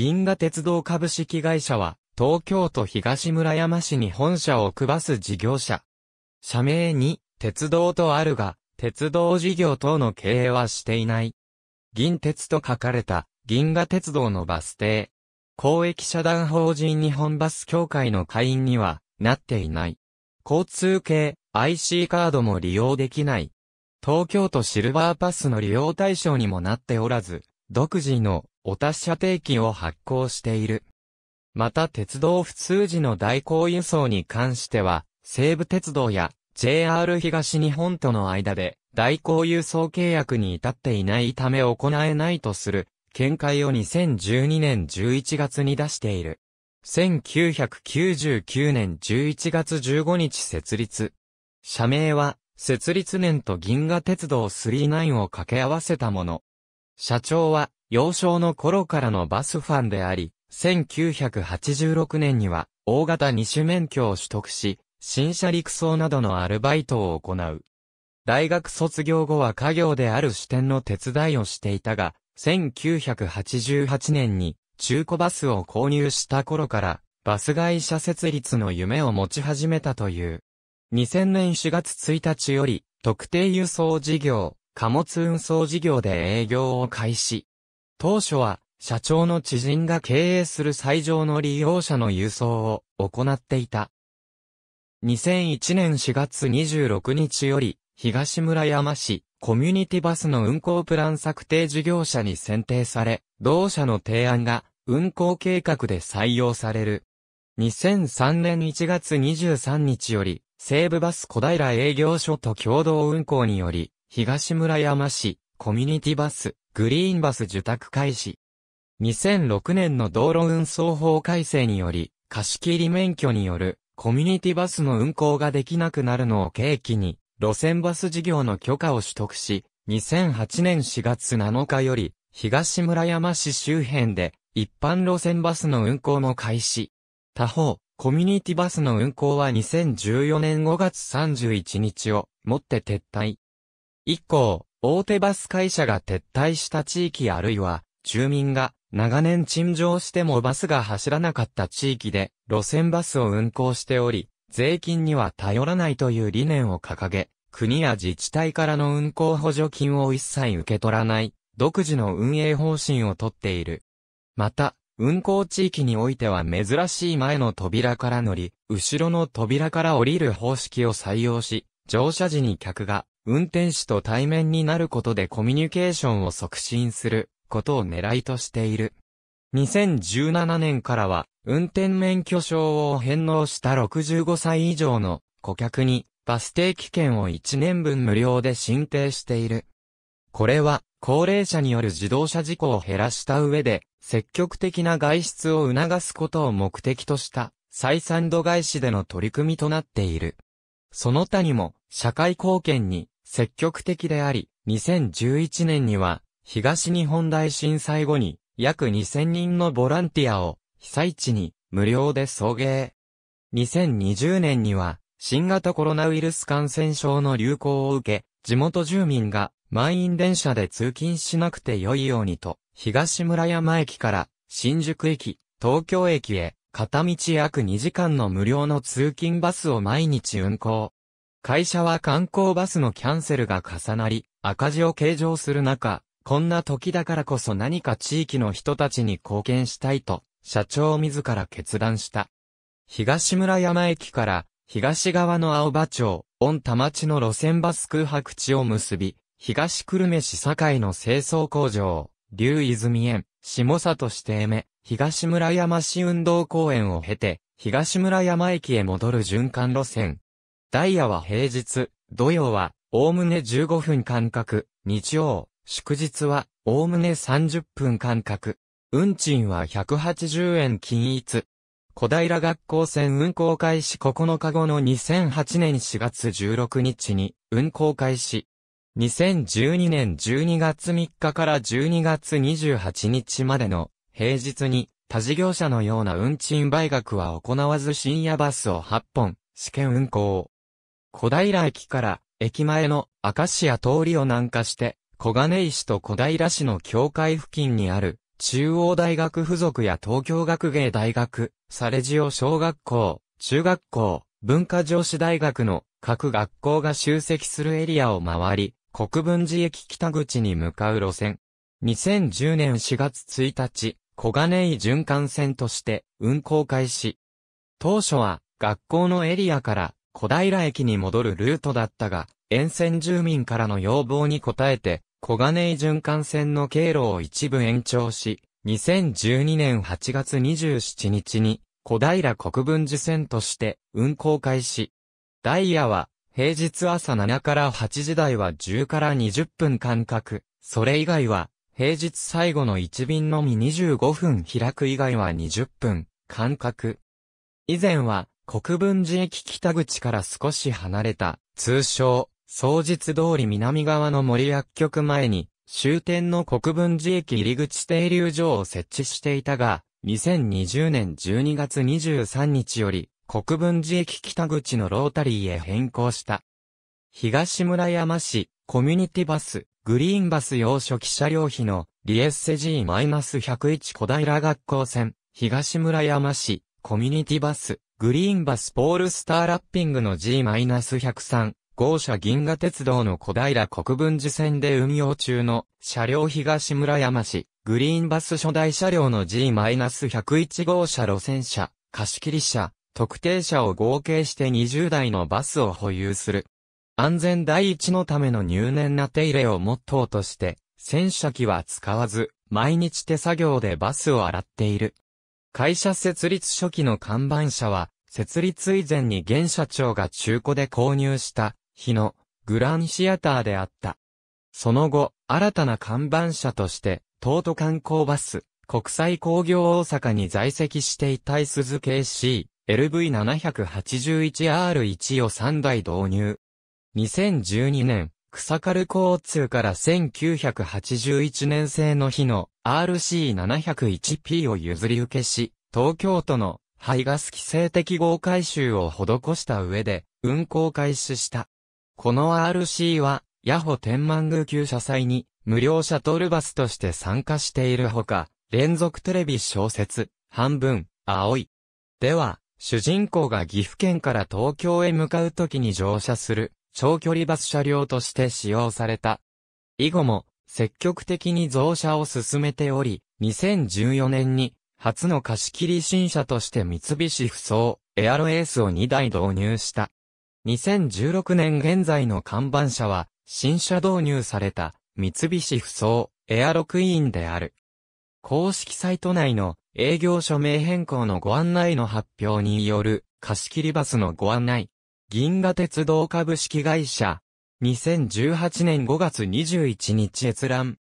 銀河鉄道株式会社は、東京都東村山市に本社を置くバス事業者。社名に、鉄道とあるが、鉄道事業等の経営はしていない。銀鉄と書かれた、銀河鉄道のバス停。公益社団法人日本バス協会の会員には、なっていない。交通系、IC カードも利用できない。東京都シルバーパスの利用対象にもなっておらず、独自のお達者定期を発行している。また鉄道普通時の代行輸送に関しては、西武鉄道や JR 東日本との間で代行輸送契約に至っていないため行えないとする見解を2012年11月に出している。1999年11月15日設立。社名は、設立年と銀河鉄道39を掛け合わせたもの。社長は、幼少の頃からのバスファンであり、1986年には、大型二種免許を取得し、新車陸送などのアルバイトを行う。大学卒業後は家業である支店の手伝いをしていたが、1988年に中古バスを購入した頃から、バス会社設立の夢を持ち始めたという。2000年4月1日より、特定輸送事業、貨物運送事業で営業を開始。当初は、社長の知人が経営する最上の利用者の輸送を行っていた。2001年4月26日より、東村山市、コミュニティバスの運行プラン策定事業者に選定され、同社の提案が運行計画で採用される。2003年1月23日より、西武バス小平営業所と共同運行により、東村山市、コミュニティバス、グリーンバス受託開始。2006年の道路運送法改正により、貸切免許によるコミュニティバスの運行ができなくなるのを契機に、路線バス事業の許可を取得し、2008年4月7日より、東村山市周辺で、一般路線バスの運行も開始。他方、コミュニティバスの運行は2014年5月31日をもって撤退。以降、大手バス会社が撤退した地域あるいは、住民が長年陳情してもバスが走らなかった地域で路線バスを運行しており、税金には頼らないという理念を掲げ、国や自治体からの運行補助金を一切受け取らない、独自の運営方針をとっている。また、運行地域においては珍しい前の扉から乗り、後ろの扉から降りる方式を採用し、乗車時に客が運転手と対面になることでコミュニケーションを促進することを狙いとしている。2017年からは、運転免許証を返納した65歳以上の顧客に、バス定期券を1年分無料で申請している。これは、高齢者による自動車事故を減らした上で、積極的な外出を促すことを目的とした、採算度外視での取り組みとなっている。その他にも、社会貢献に積極的であり、2011年には、東日本大震災後に、約2000人のボランティアを、被災地に、無料で送迎。2020年には、新型コロナウイルス感染症の流行を受け、地元住民が満員電車で通勤しなくて良いようにと、東村山駅から新宿駅、東京駅へ片道約2時間の無料の通勤バスを毎日運行。会社は観光バスのキャンセルが重なり、赤字を計上する中、こんな時だからこそ何か地域の人たちに貢献したいと、社長自ら決断した。東村山駅から、東側の青葉町、御田町の路線バス空白地を結び、東久留米市境の清掃工場、竜泉園、下里指定目、東村山市運動公園を経て、東村山駅へ戻る循環路線、ダイヤは平日、土曜は、おおむね15分間隔、日曜、祝日は、おおむね30分間隔。運賃は180円均一。小平学校線運行開始9日後の2008年4月16日に運行開始。2012年12月3日から12月28日までの平日に他事業者のような運賃売額は行わず深夜バスを8本試験運行。小平駅から駅前の明石や通りを南下して、小金井市と小平市の境界付近にある中央大学附属や東京学芸大学、サレジオ小学校、中学校、文化上司大学の各学校が集積するエリアを回り、国分寺駅北口に向かう路線。2010年4月1日、小金井循環線として運行開始。当初は学校のエリアから小平駅に戻るルートだったが、沿線住民からの要望に応えて、小金井循環線の経路を一部延長し、2012年8月27日に、小平国分寺線として運行開始。ダイヤは、平日朝7から8時台は10から20分間隔、それ以外は、平日最後の1便のみ25分開く以外は20分間隔。以前は、国分寺駅北口から少し離れた、通称、総日通り南側の森薬局前に、終点の国分寺駅入口停留所を設置していたが、2020年12月23日より、国分寺駅北口のロータリーへ変更した。東村山市、コミュニティバス、グリーンバス用初期車両費の、リエッセ G-101 小平学校線、東村山市、コミュニティバス、グリーンバスポールスターラッピングの G-103、豪車銀河鉄道の小平国分寺線で運用中の車両東村山市、グリーンバス初代車両の G-101 号車路線車、貸切車、特定車を合計して20台のバスを保有する。安全第一のための入念な手入れをモットーとして、洗車機は使わず、毎日手作業でバスを洗っている。会社設立初期の看板車は、設立以前に現社長が中古で購入した、日野グランシアターであった。その後、新たな看板車として、東都観光バス、国際興業大阪に在籍していたいす KC、LV781R1 を3台導入。2012年、草軽交通から1981年製の日の RC701P を譲り受けし、東京都の排ガス規制適合改修を施した上で運行開始した。この RC は、ヤホ天満宮級車祭に無料シャトルバスとして参加しているほか、連続テレビ小説、半分、青い。では、主人公が岐阜県から東京へ向かう時に乗車する長距離バス車両として使用された。以後も、積極的に増車を進めており、2014年に、初の貸し切り新車として三菱不走、エアロエースを2台導入した。2016年現在の看板車は、新車導入された、三菱不走、エアロクイーンである。公式サイト内の営業所名変更のご案内の発表による貸し切りバスのご案内、銀河鉄道株式会社。2018年5月21日閲覧。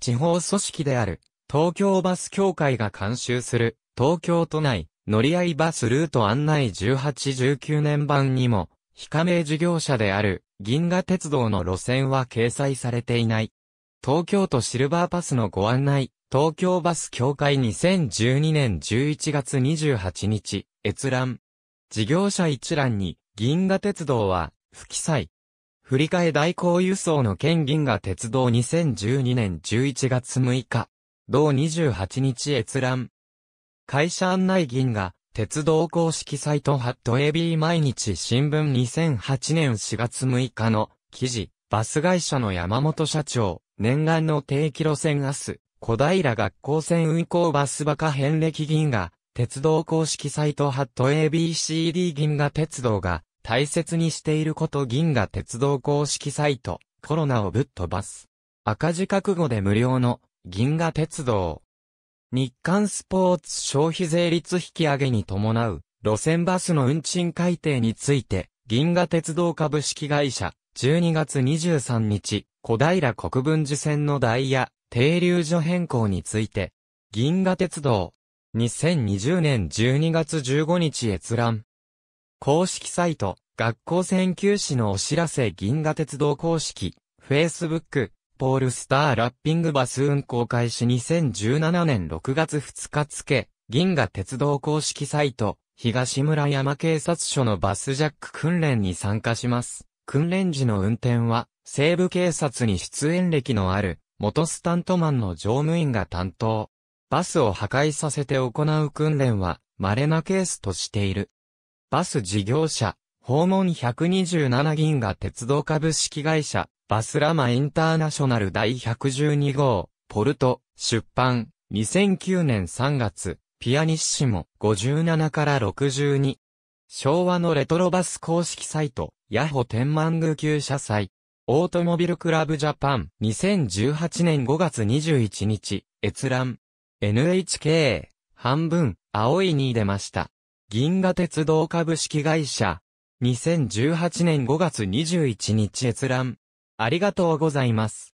地方組織である、東京バス協会が監修する、東京都内、乗り合いバスルート案内1819年版にも、非加盟事業者である、銀河鉄道の路線は掲載されていない。東京都シルバーパスのご案内、東京バス協会2012年11月28日、閲覧。事業者一覧に、銀河鉄道は、不記載。振り替え代行輸送の県銀河鉄道2012年11月6日。同28日閲覧。会社案内銀河、鉄道公式サイトハット AB 毎日新聞2008年4月6日の記事、バス会社の山本社長、念願の定期路線明日、小平学校線運行バスバカ返歴銀河、鉄道公式サイトハット ABCD 銀河鉄道が、大切にしていること銀河鉄道公式サイト、コロナをぶっ飛ばす。赤字覚悟で無料の銀河鉄道。日刊スポーツ消費税率引き上げに伴う路線バスの運賃改定について、銀河鉄道株式会社、12月23日、小平国分寺線のダイヤ、停留所変更について、銀河鉄道、2020年12月15日閲覧。公式サイト、学校選球士のお知らせ銀河鉄道公式、Facebook、ポールスターラッピングバス運行開始2017年6月2日付、銀河鉄道公式サイト、東村山警察署のバスジャック訓練に参加します。訓練時の運転は、西部警察に出演歴のある、元スタントマンの乗務員が担当。バスを破壊させて行う訓練は、稀なケースとしている。バス事業者、訪問127銀河鉄道株式会社、バスラマインターナショナル第112号、ポルト、出版、2009年3月、ピアニッシモ、57から62。昭和のレトロバス公式サイト、ヤホ天満宮旧車祭。オートモビルクラブジャパン、2018年5月21日、閲覧。NHK、半分、青いに出ました。銀河鉄道株式会社。2018年5月21日閲覧。ありがとうございます。